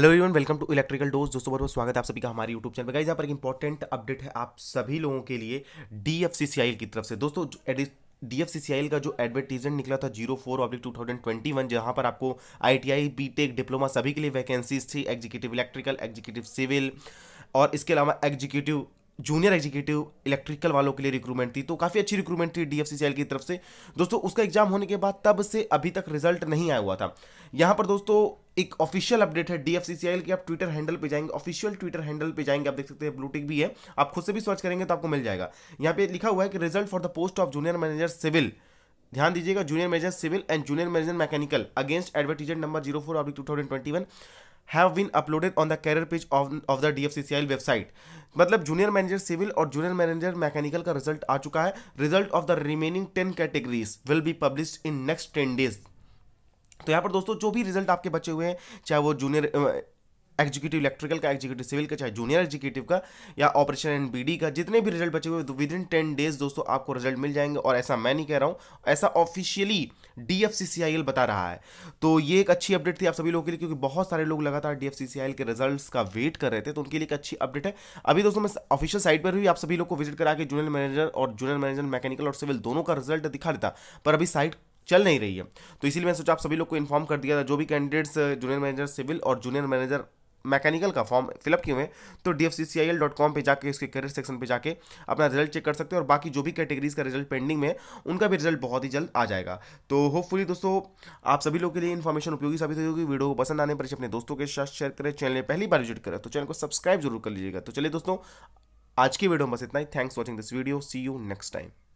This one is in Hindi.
hello everyone welcome to electrical dose दोस्तों बहुत बहुत स्वागत है आप सभी का हमारे यूट्यूब चैनल पर गाइस यहाँ पर एक इंपॉर्टेंट अपडेट है आप सभी लोगों के लिए डी एफ सी सी की तरफ से दोस्तों डी एफ सी सी आई का जो एडवर्टीजमेंट निकला था zero four oblique two thousand twenty one जहाँ पर आपको I T I B tech diploma सभी के लिए वैकेंसीज थी एग्जीक्यूटिव इलेक्ट्रिकल एग्जीक्यूटिव सिविल और इसके अलावा एग्जीक्यूटिव जूनियर एग्जीक्यूटिव इलेक्ट्रिकल वालों के लिए रिक्रूटमेंट थी तो काफ़ी अच्छी रिक्रूटमेंट थी डी की तरफ से दोस्तों उसका एग्जाम होने के बाद तब से अभी तक रिजल्ट नहीं आया हुआ था यहाँ पर दोस्तों एक ऑफिशियल अपडेट है डीएफसीसीएल की आप ट्विटर हैंडल पे जाएंगे ऑफिशियल ट्विटर हैंडल पे जाएंगे आप देख सकते हैं ब्लूटिक भी है आप खुद से भी सर्च करेंगे तो आपको मिल जाएगा यहाँ पे लिखा हुआ है कि result for the post of junior manager civil ध्यान दीजिएगा junior manager civil and junior manager mechanical against advertisement number zero four two thousand twenty one have been uploaded on the career page of the D F website मतलब जूनियर मैनेजर सिविल और जूनियर मैनेजर मैकेनिकल का रिजल्ट आ चुका है result of the remaining ten categories will be publish in next ten days तो यहाँ पर दोस्तों जो भी रिजल्ट आपके बचे हुए हैं चाहे वो जूनियर एग्जीक्यूटिव इलेक्ट्रिकल का एग्जीक्यूटिव सिविल का चाहे जूनियर एग्जीक्यूटिव का या ऑपरेशन एंड बीडी का जितने भी रिजल्ट बचे हुए विद इन टेन डेज दोस्तों आपको रिजल्ट मिल जाएंगे और ऐसा मैं नहीं कह रहा हूँ ऐसा ऑफिशियली डी बता रहा है तो ये एक अच्छी अपडेट थी आप सभी लोगों के लिए क्योंकि बहुत सारे लोग लगातार डीएफसीसीआईएल के रिजल्ट्स का वेट कर रहे थे तो उनके लिए एक अच्छी अपडेट है अभी दोस्तों मैं ऑफिशियल साइट पर भी आप सभी लोग को विजिट करा के जूनियर मैनेजर और जूनियर मैनेजर मैकेनिकल और सिविल दोनों का रिजल्ट दिखा देता पर अभी साइट चल नहीं रही है तो इसीलिए मैं सोचा आप सभी लोग को इन्फॉर्म कर दिया था जो भी कैंडिडेट्स जूनियर मैनेजर सिविल और जूनियर मैनेजर मैकेनिकल का फॉर्म फिलअप किए हुए तो D F C C I L dot com पर जाकर उसके करियर सेक्शन पर जाकर अपना रिजल्ट चेक कर सकते हैं और बाकी जो भी कैटेगरीज का रिजल्ट पेंडिंग में उनका भी रिजल्ट बहुत ही जल्द आ जाएगा तो होपफुली दोस्तों आप सभी लोगों के लिए इन्फॉर्मेशन उपयोगी साबित होगी वीडियो को पसंद आने पर अपने दोस्तों के साथ शेयर करें चैनल पहली बार विजिट करें तो चैनल को सब्सक्राइब जरूर कर लीजिएगा तो चलिए दोस्तों आज की वीडियो में बस इतना ही thanks watching this video see you next time